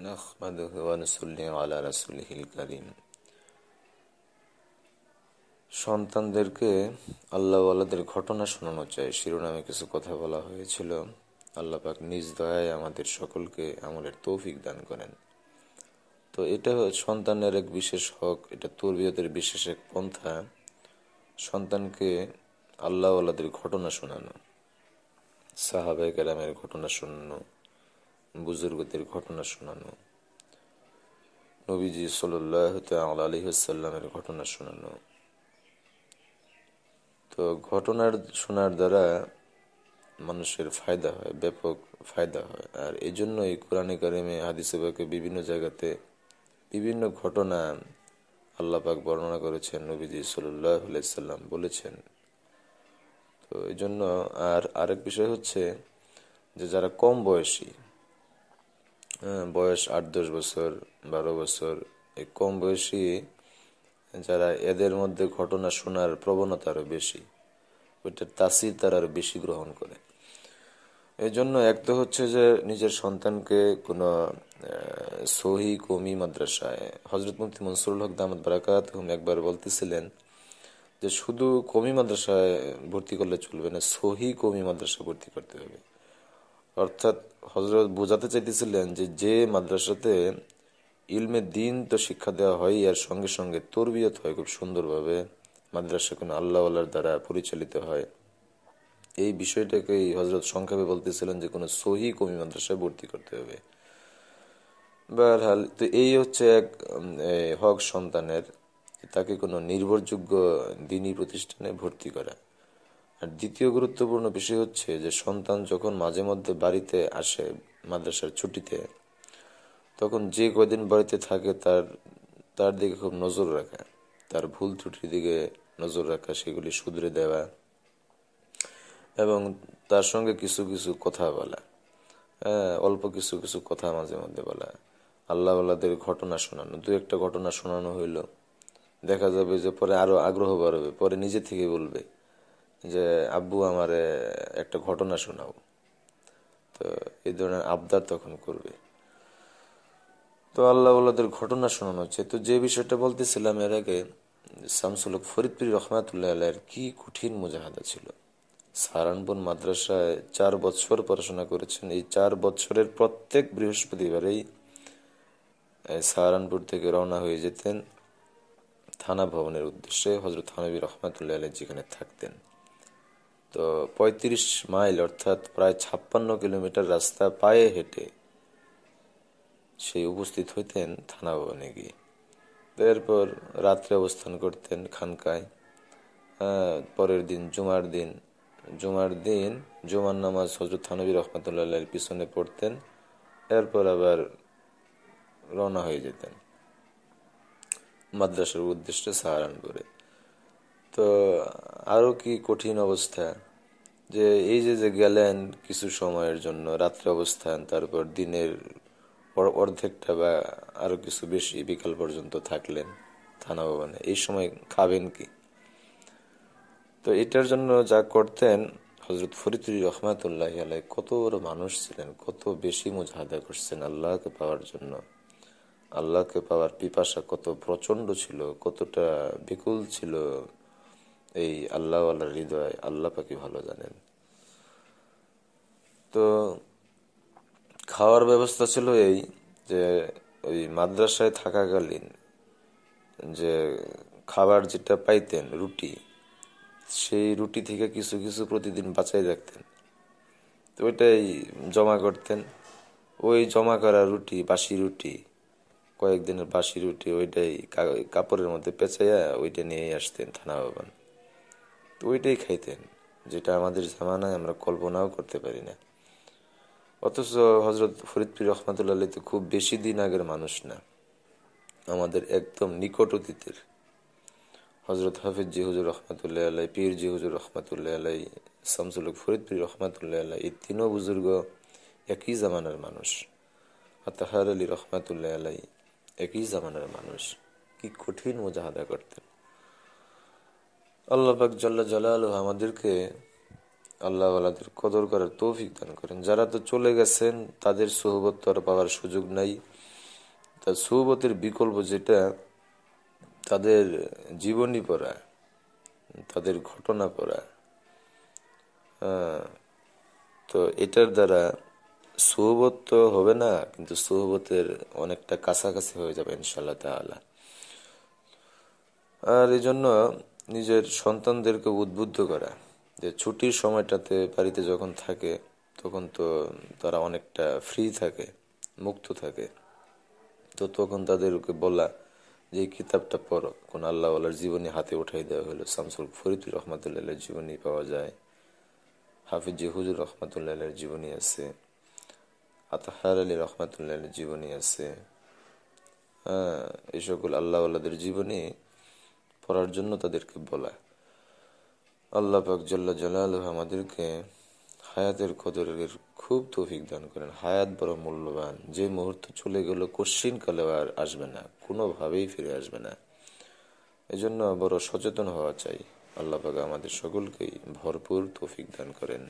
نحمده ونصلي على رسوله الكريم সন্তানদেরকে আল্লাহওয়ালাদের ঘটনা শোনানো চাই শিরোনামে কিছু কথা বলা হয়েছিল আল্লাপাক নিজ দয়ায় আমাদের সকলকে আমলের তৌফিক দান করেন তো এটা সন্তানের এক বিশেষ হক এটা তর্বীয়দের বিশেষ এক পন্থা সন্তানকে আল্লাহওয়ালাদের ঘটনা শোনানো সাহাবে কেরামের ঘটনা শোনানো বুজুর্গদের ঘটনা শোনানো নবীজি সাল্লাহ আলহিহসাল্লামের ঘটনা শোনানো তো ঘটনার শোনার দ্বারা মানুষের ফায়দা হয় ব্যাপক ফায়দা হয় আর এই জন্য এই কোরআনে কারিমে হাদিসেবাকে বিভিন্ন জায়গাতে বিভিন্ন ঘটনা আল্লাপাক বর্ণনা করেছেন নবীজি সাল্লাহ আলাইসাল্লাম বলেছেন তো এই জন্য আর আরেক বিষয় হচ্ছে যে যারা কম বয়সী হ্যাঁ, বয়স আট দশ বছর বারো বছর এই কম বয়সী যারা এদের মধ্যে ঘটনা শোনার প্রবণতা আরও বেশি ওইটার তাসির তারা আরও বেশি গ্রহণ করে এই জন্য এক তো হচ্ছে যে নিজের সন্তানকে কোনো সহি কমি মাদ্রাসায় হজরত মুফতি মনসুরুল হক দামদ বারাকাত হুম একবার বলতেছিলেন যে শুধু কমি মাদ্রাসায় ভর্তি করলে চলবে না সহি কমি মাদ্রাসা ভর্তি করতে হবে অর্থাৎ হজরত বোঝাতে চাইতেছিলেন যে যে মাদ্রাসাতে ইলমে দিন তো শিক্ষা দেওয়া হয় আর সঙ্গে সঙ্গে তরবিয়ত হয় খুব সুন্দরভাবে মাদ্রাসা কোনো আল্লাহওয়ালার দ্বারা পরিচালিত হয় এই বিষয়টাকেই হজরত সংক্ষেপে বলতেছিলেন যে কোনো সহি কমি মাদ্রাসায় ভর্তি করতে হবে বহরহাল তো এই হচ্ছে এক হক সন্তানের তাকে কোনো নির্ভরযোগ্য দিনই প্রতিষ্ঠানে ভর্তি করা আর দ্বিতীয় গুরুত্বপূর্ণ বিষয় হচ্ছে যে সন্তান যখন মাঝে মধ্যে বাড়িতে আসে মাদ্রাসার ছুটিতে তখন যে কদিন বাড়িতে থাকে তার তার দিকে খুব নজর রাখা তার ভুল ত্রুটির দিকে নজর রাখা সেগুলি শুধরে দেওয়া এবং তার সঙ্গে কিছু কিছু কথা বলা হ্যাঁ অল্প কিছু কিছু কথা মাঝে মধ্যে বলা আল্লাহ আল্লাহদের ঘটনা শোনানো দু একটা ঘটনা শোনানো হইল দেখা যাবে যে পরে আরও আগ্রহ বাড়বে পরে নিজে থেকে বলবে যে আব্বু আমারে একটা ঘটনা শোনাও তো এই ধরনের আবদার তখন করবে তো আল্লাহ আল্লাহদের ঘটনা শোনানো হচ্ছে তো যে বিষয়টা বলতেছিলাম এর আগে শামসুলক ফরিদপুর রহমাতুল্লাহ আল্লাহ কি কঠিন মুজাহাদা ছিল সাহারানপুর মাদ্রাসায় চার বছর পড়াশোনা করেছেন এই চার বছরের প্রত্যেক বৃহস্পতিবারেই সাহারানপুর থেকে রওনা হয়ে যেতেন থানা ভবনের উদ্দেশ্যে হজরত থানবী রহমাতুল্লাহ আলাই যেখানে থাকতেন তো ৩৫ মাইল অর্থাৎ প্রায় ছাপ্পান্ন কিলোমিটার রাস্তা পায়ে হেঁটে সেই উপস্থিত হইতেন থানা ভবনে গিয়ে এরপর রাত্রে অবস্থান করতেন খানকায় পরের দিন জুমার দিন জুমার দিন জুমার নামাজ হজরত থানবী এর পিছনে পড়তেন এরপর আবার রওনা হয়ে যেতেন মাদ্রাসার উদ্দেশ্যে সাহারানপুরে তো আরও কি কঠিন অবস্থা যে এই যে যে গেলেন কিছু সময়ের জন্য রাত্রে অবস্থান তারপর দিনের অর্ধেকটা বা আরও কিছু বেশি বিকাল পর্যন্ত থাকলেন থানা ভবনে এই সময় খাবেন কি তো এটার জন্য যা করতেন হজরত ফরিদুল রহমাতুল্লাহ আলাই কত বড় মানুষ ছিলেন কত বেশি মুজাহাদা করছেন আল্লাহকে পাওয়ার জন্য আল্লাহকে পাওয়ার পিপাসা কত প্রচণ্ড ছিল কতটা বিকুল ছিল এই আল্লাহ হৃদয় আল্লাহ পাকি ভালো জানেন তো খাওয়ার ব্যবস্থা ছিল এই যে ওই মাদ্রাসায় থাকাকালীন যে খাবার যেটা পাইতেন রুটি সেই রুটি থেকে কিছু কিছু প্রতিদিন বাঁচাই রাখতেন তো ওইটাই জমা করতেন ওই জমা করা রুটি বাসি রুটি কয়েকদিনের বাসি রুটি ওইটাই কাপড়ের মধ্যে পেঁচাইয়া ওইটা নিয়েই আসতেন থানা ভবন তো ওইটাই খাইতেন যেটা আমাদের জামানায় আমরা কল্পনাও করতে পারি না অথচ হজরত ফরিদপুর রহমাতুল্লাহ তো খুব বেশি দিন আগের মানুষ না আমাদের একদম নিকট অতীতের হজরত হাফিজ জিহুজুর রহমতুল্লাহ আলাই পীর জিহুজুর রহমতুল্লাহ আলাই শামসুলক ফরিদপুর রহমতুল্লাহ আলাই এই তিনও বুজুর্গ একই জামানার মানুষ আতাহার আলী রহমতুল্লাহ আলাই একই জামানার মানুষ কি কঠিন মোজাহাদা করতেন আল্লাহাক জল্লা জালাল আমাদেরকে আল্লাহ কদর করার তৌফিক দান করেন যারা তো চলে গেছেন তাদের সহবত তো আর পাওয়ার সুযোগ নাই তার সোহবতের বিকল্প যেটা তাদের জীবনী পড়া তাদের ঘটনা পড়া তো এটার দ্বারা সোহবত তো হবে না কিন্তু সোহবতের অনেকটা কাছাকাছি হয়ে যাবে ইনশাল্লাহ তাহলে আর এই জন্য নিজের সন্তানদেরকে উদ্বুদ্ধ করা যে ছুটির সময়টাতে বাড়িতে যখন থাকে তখন তো তারা অনেকটা ফ্রি থাকে মুক্ত থাকে তো তখন তাদেরকে বলা যে কিতাবটা পড়ো কোন আল্লাহওয়ালার জীবনী হাতে উঠাই দেওয়া হলো শামসুল ফরিদুর রহমতুল্লাহ জীবনী পাওয়া যায় হাফিজ হুজুর রহমতুল্লাহ জীবনী আছে আতাহার আলী রহমতুল্লাহ জীবনী আছে হ্যাঁ এই সকল আল্লাহওয়ালাদের জীবনী করার জন্য তাদেরকে বলা আল্লাহ পাক জল্লা জলাল আমাদেরকে হায়াতের কদরের খুব তৌফিক দান করেন হায়াত বড় মূল্যবান যে মুহূর্ত চলে গেল কশ্চিনকালে আর আসবে না কোনোভাবেই ফিরে আসবে না এজন্য বড় সচেতন হওয়া চাই আল্লাহ পাক আমাদের সকলকেই ভরপুর তৌফিক দান করেন